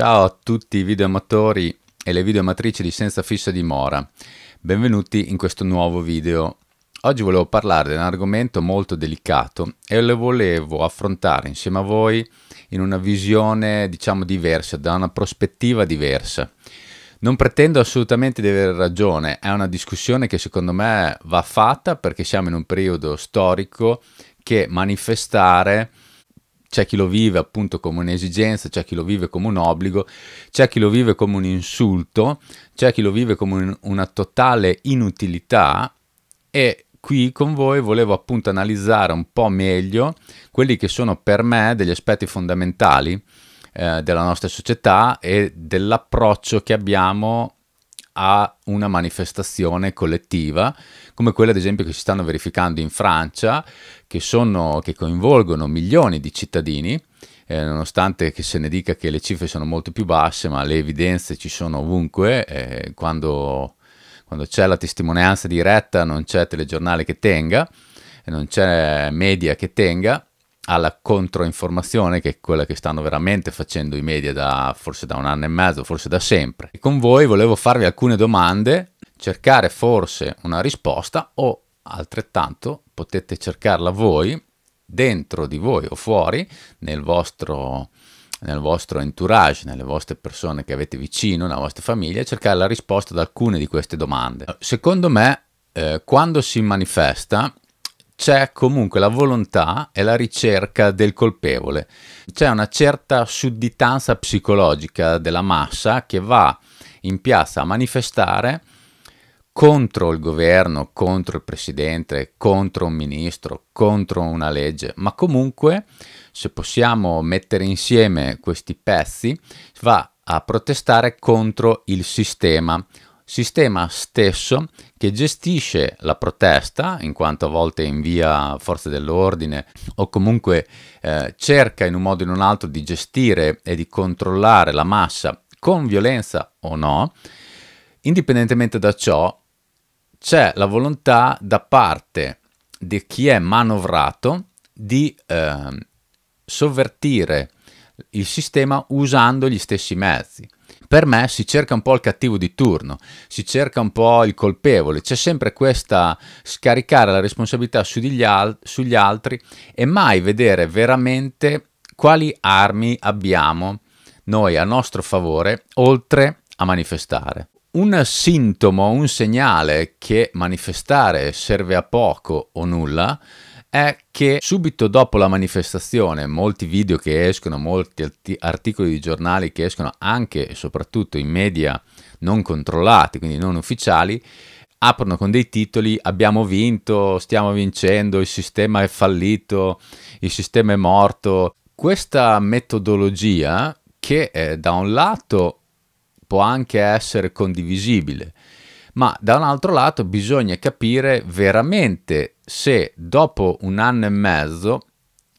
Ciao a tutti i videoamatori e le videoamatrici di Senza Fissa Dimora, benvenuti in questo nuovo video. Oggi volevo parlare di un argomento molto delicato e lo volevo affrontare insieme a voi in una visione diciamo diversa, da una prospettiva diversa. Non pretendo assolutamente di avere ragione, è una discussione che secondo me va fatta perché siamo in un periodo storico che manifestare c'è chi lo vive appunto come un'esigenza, c'è chi lo vive come un obbligo, c'è chi lo vive come un insulto, c'è chi lo vive come un, una totale inutilità e qui con voi volevo appunto analizzare un po' meglio quelli che sono per me degli aspetti fondamentali eh, della nostra società e dell'approccio che abbiamo a una manifestazione collettiva, come quella ad esempio che si stanno verificando in Francia, che, sono, che coinvolgono milioni di cittadini, eh, nonostante che se ne dica che le cifre sono molto più basse, ma le evidenze ci sono ovunque, eh, quando, quando c'è la testimonianza diretta non c'è telegiornale che tenga, non c'è media che tenga, alla controinformazione, che è quella che stanno veramente facendo i media da forse da un anno e mezzo, forse da sempre. E con voi volevo farvi alcune domande, cercare forse una risposta o altrettanto potete cercarla voi, dentro di voi o fuori, nel vostro, nel vostro entourage, nelle vostre persone che avete vicino, nella vostra famiglia, cercare la risposta ad alcune di queste domande. Secondo me, eh, quando si manifesta c'è comunque la volontà e la ricerca del colpevole. C'è una certa sudditanza psicologica della massa che va in piazza a manifestare contro il governo, contro il presidente, contro un ministro, contro una legge, ma comunque se possiamo mettere insieme questi pezzi va a protestare contro il sistema, sistema stesso che gestisce la protesta, in quanto a volte invia forze dell'ordine o comunque eh, cerca in un modo o in un altro di gestire e di controllare la massa con violenza o no, indipendentemente da ciò c'è la volontà da parte di chi è manovrato di eh, sovvertire il sistema usando gli stessi mezzi per me si cerca un po' il cattivo di turno, si cerca un po' il colpevole, c'è sempre questa scaricare la responsabilità sugli, al- sugli altri e mai vedere veramente quali armi abbiamo noi a nostro favore oltre a manifestare. Un sintomo, un segnale che manifestare serve a poco o nulla è che subito dopo la manifestazione, molti video che escono, molti articoli di giornali che escono anche e soprattutto in media non controllati, quindi non ufficiali, aprono con dei titoli abbiamo vinto, stiamo vincendo, il sistema è fallito, il sistema è morto. Questa metodologia che eh, da un lato può anche essere condivisibile, ma da un altro lato bisogna capire veramente se dopo un anno e mezzo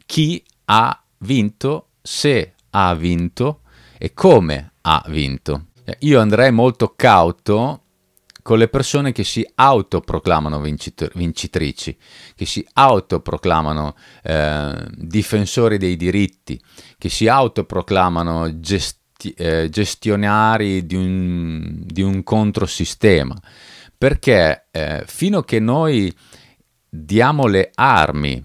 chi ha vinto, se ha vinto e come ha vinto. Io andrei molto cauto con le persone che si autoproclamano vincitrici, che si autoproclamano eh, difensori dei diritti, che si autoproclamano gesti- eh, gestionari di un, di un controsistema. Perché eh, fino a che noi diamo le armi,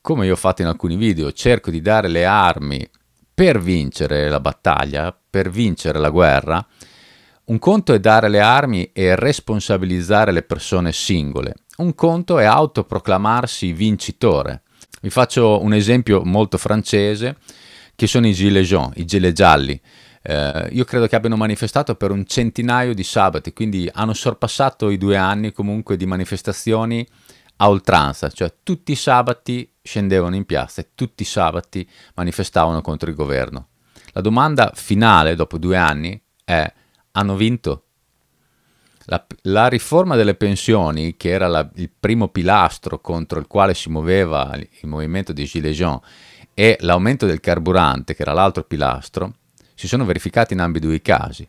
come io ho fatto in alcuni video, cerco di dare le armi per vincere la battaglia, per vincere la guerra, un conto è dare le armi e responsabilizzare le persone singole, un conto è autoproclamarsi vincitore. Vi faccio un esempio molto francese, che sono i gilets jaunes, i gilet gialli. Eh, io credo che abbiano manifestato per un centinaio di sabati, quindi hanno sorpassato i due anni comunque di manifestazioni a oltranza, cioè tutti i sabati scendevano in piazza e tutti i sabati manifestavano contro il governo. La domanda finale, dopo due anni, è hanno vinto? La, la riforma delle pensioni, che era la, il primo pilastro contro il quale si muoveva il movimento dei Gilets jaunes, e l'aumento del carburante, che era l'altro pilastro, si sono verificati in ambedue i casi.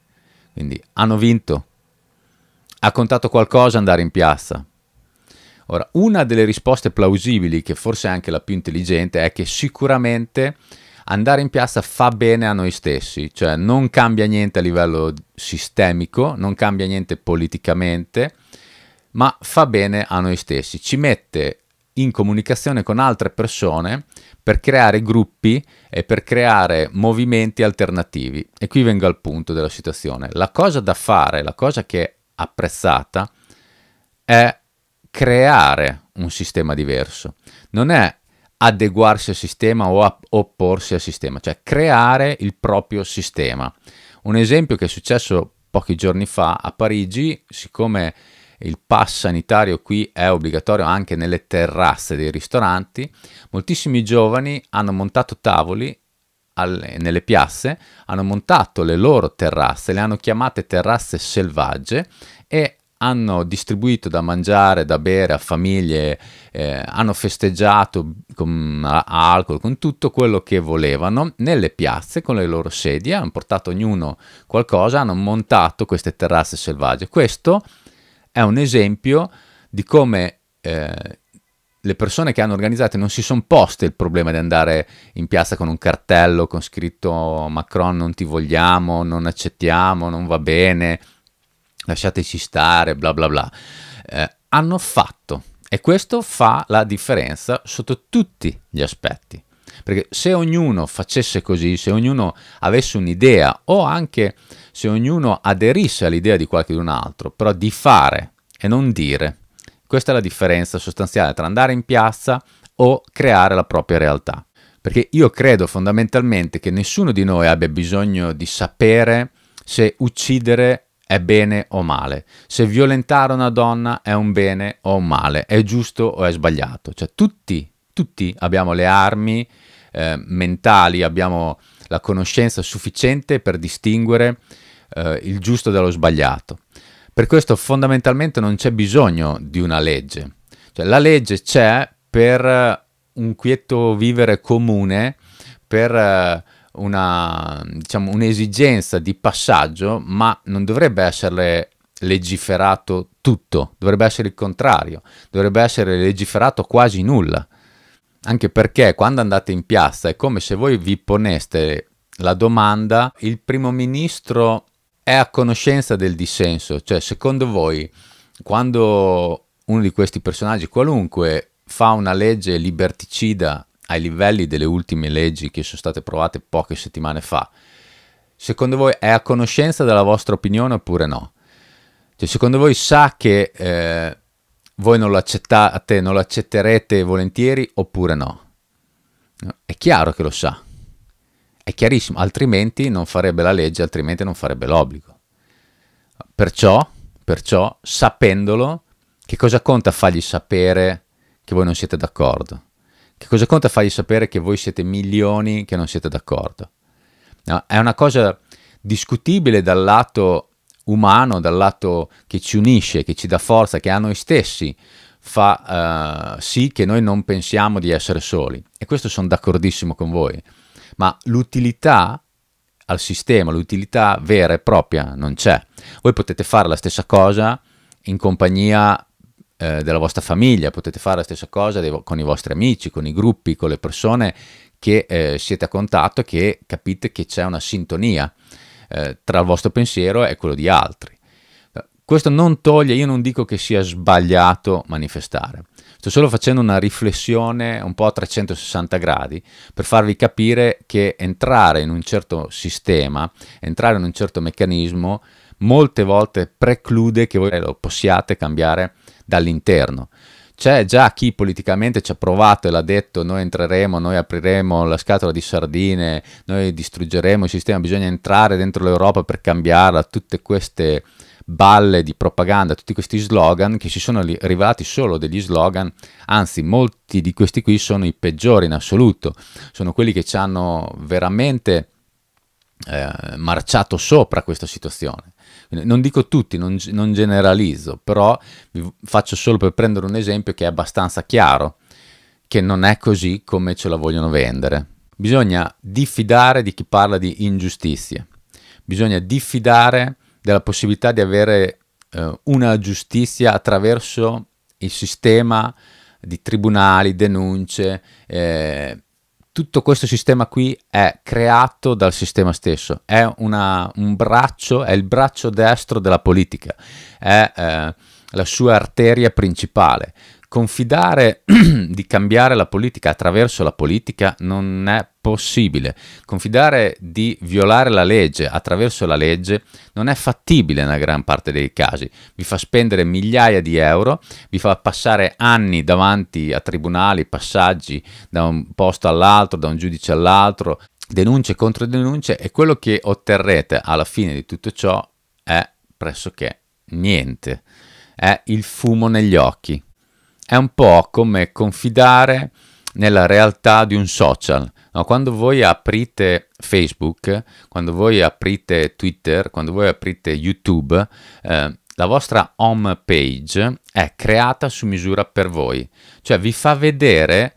Quindi hanno vinto. Ha contato qualcosa andare in piazza, Ora, una delle risposte plausibili, che forse è anche la più intelligente, è che sicuramente andare in piazza fa bene a noi stessi, cioè non cambia niente a livello sistemico, non cambia niente politicamente, ma fa bene a noi stessi, ci mette in comunicazione con altre persone per creare gruppi e per creare movimenti alternativi. E qui vengo al punto della situazione. La cosa da fare, la cosa che è apprezzata, è creare un sistema diverso, non è adeguarsi al sistema o opporsi al sistema, cioè creare il proprio sistema. Un esempio che è successo pochi giorni fa a Parigi, siccome il pass sanitario qui è obbligatorio anche nelle terrazze dei ristoranti, moltissimi giovani hanno montato tavoli alle, nelle piazze, hanno montato le loro terrazze, le hanno chiamate terrazze selvagge e hanno distribuito da mangiare, da bere a famiglie, eh, hanno festeggiato con, alcol, con tutto quello che volevano, nelle piazze con le loro sedie, hanno portato ognuno qualcosa, hanno montato queste terrazze selvagge. Questo è un esempio di come... Eh, le persone che hanno organizzato non si sono poste il problema di andare in piazza con un cartello con scritto Macron non ti vogliamo, non accettiamo, non va bene, lasciateci stare, bla bla bla, eh, hanno fatto. E questo fa la differenza sotto tutti gli aspetti. Perché se ognuno facesse così, se ognuno avesse un'idea o anche se ognuno aderisse all'idea di qualcun altro, però di fare e non dire, questa è la differenza sostanziale tra andare in piazza o creare la propria realtà. Perché io credo fondamentalmente che nessuno di noi abbia bisogno di sapere se uccidere è bene o male, se violentare una donna è un bene o un male, è giusto o è sbagliato. Cioè tutti, tutti abbiamo le armi eh, mentali, abbiamo la conoscenza sufficiente per distinguere eh, il giusto dallo sbagliato. Per questo fondamentalmente non c'è bisogno di una legge. Cioè, la legge c'è per un quieto vivere comune, per eh, una, diciamo, un'esigenza di passaggio, ma non dovrebbe essere legiferato tutto, dovrebbe essere il contrario, dovrebbe essere legiferato quasi nulla. Anche perché quando andate in piazza è come se voi vi poneste la domanda, il primo ministro è a conoscenza del dissenso, cioè secondo voi quando uno di questi personaggi qualunque fa una legge liberticida ai livelli delle ultime leggi che sono state approvate poche settimane fa, secondo voi è a conoscenza della vostra opinione oppure no? Cioè, secondo voi sa che eh, voi non lo accettate, non lo accetterete volentieri oppure no? È chiaro che lo sa, è chiarissimo, altrimenti non farebbe la legge, altrimenti non farebbe l'obbligo. Perciò, perciò sapendolo, che cosa conta fargli sapere che voi non siete d'accordo? Che cosa conta fargli sapere che voi siete milioni che non siete d'accordo? No, è una cosa discutibile dal lato umano, dal lato che ci unisce, che ci dà forza, che a noi stessi fa uh, sì che noi non pensiamo di essere soli. E questo sono d'accordissimo con voi. Ma l'utilità al sistema, l'utilità vera e propria non c'è. Voi potete fare la stessa cosa in compagnia eh, della vostra famiglia, potete fare la stessa cosa dei, con i vostri amici, con i gruppi, con le persone che eh, siete a contatto e che capite che c'è una sintonia eh, tra il vostro pensiero e quello di altri. Questo non toglie, io non dico che sia sbagliato manifestare, sto solo facendo una riflessione un po' a 360 gradi per farvi capire che entrare in un certo sistema, entrare in un certo meccanismo, molte volte preclude che voi lo possiate cambiare dall'interno. C'è già chi politicamente ci ha provato e l'ha detto noi entreremo, noi apriremo la scatola di sardine, noi distruggeremo il sistema, bisogna entrare dentro l'Europa per cambiarla, tutte queste balle di propaganda, tutti questi slogan che si sono rivelati solo degli slogan, anzi molti di questi qui sono i peggiori in assoluto, sono quelli che ci hanno veramente eh, marciato sopra questa situazione non dico tutti, non, non generalizzo, però faccio solo per prendere un esempio che è abbastanza chiaro, che non è così come ce la vogliono vendere. Bisogna diffidare di chi parla di ingiustizie, bisogna diffidare della possibilità di avere eh, una giustizia attraverso il sistema di tribunali, denunce, eh, tutto questo sistema qui è creato dal sistema stesso, è una, un braccio, è il braccio destro della politica, è eh, la sua arteria principale. Confidare di cambiare la politica attraverso la politica non è possibile. Confidare di violare la legge attraverso la legge non è fattibile nella gran parte dei casi. Vi fa spendere migliaia di euro, vi fa passare anni davanti a tribunali, passaggi da un posto all'altro, da un giudice all'altro, denunce contro denunce e quello che otterrete alla fine di tutto ciò è pressoché niente. È il fumo negli occhi è un po' come confidare nella realtà di un social. No, quando voi aprite Facebook, quando voi aprite Twitter, quando voi aprite YouTube, eh, la vostra home page è creata su misura per voi, cioè vi fa vedere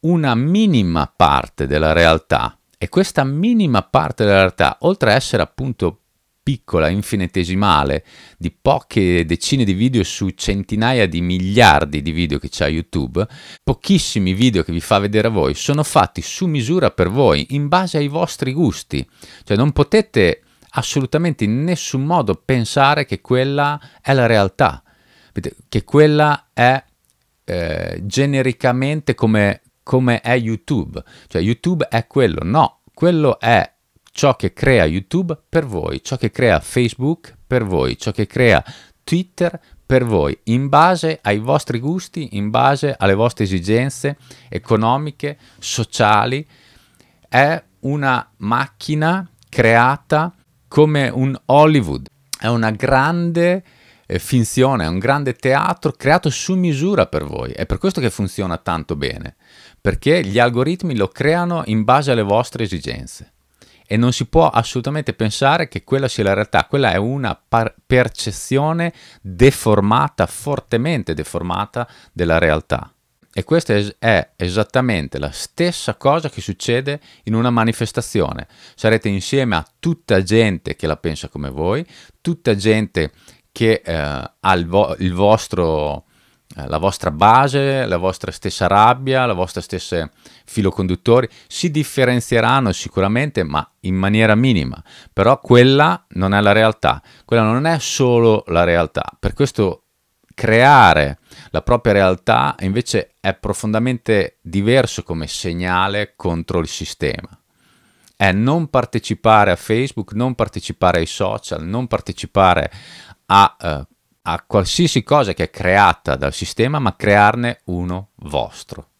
una minima parte della realtà. E questa minima parte della realtà, oltre a essere appunto piccola, infinitesimale di poche decine di video su centinaia di miliardi di video che c'ha YouTube, pochissimi video che vi fa vedere a voi sono fatti su misura per voi, in base ai vostri gusti. Cioè non potete assolutamente in nessun modo pensare che quella è la realtà, che quella è eh, genericamente come, come è YouTube. Cioè YouTube è quello, no, quello è ciò che crea YouTube per voi, ciò che crea Facebook per voi, ciò che crea Twitter per voi, in base ai vostri gusti, in base alle vostre esigenze economiche, sociali. È una macchina creata come un Hollywood, è una grande eh, finzione, è un grande teatro creato su misura per voi. È per questo che funziona tanto bene, perché gli algoritmi lo creano in base alle vostre esigenze e non si può assolutamente pensare che quella sia la realtà, quella è una percezione deformata, fortemente deformata della realtà. E questa è esattamente la stessa cosa che succede in una manifestazione. Sarete insieme a tutta gente che la pensa come voi, tutta gente che eh, ha il, vo il vostro eh, la vostra base, la vostra stessa rabbia, la vostra stessa filo filoconduttori si differenzieranno sicuramente, ma in maniera minima. Però quella non è la realtà, quella non è solo la realtà. Per questo creare la propria realtà invece è profondamente diverso come segnale contro il sistema. È non partecipare a Facebook, non partecipare ai social, non partecipare a eh, a qualsiasi cosa che è creata dal sistema, ma crearne uno vostro.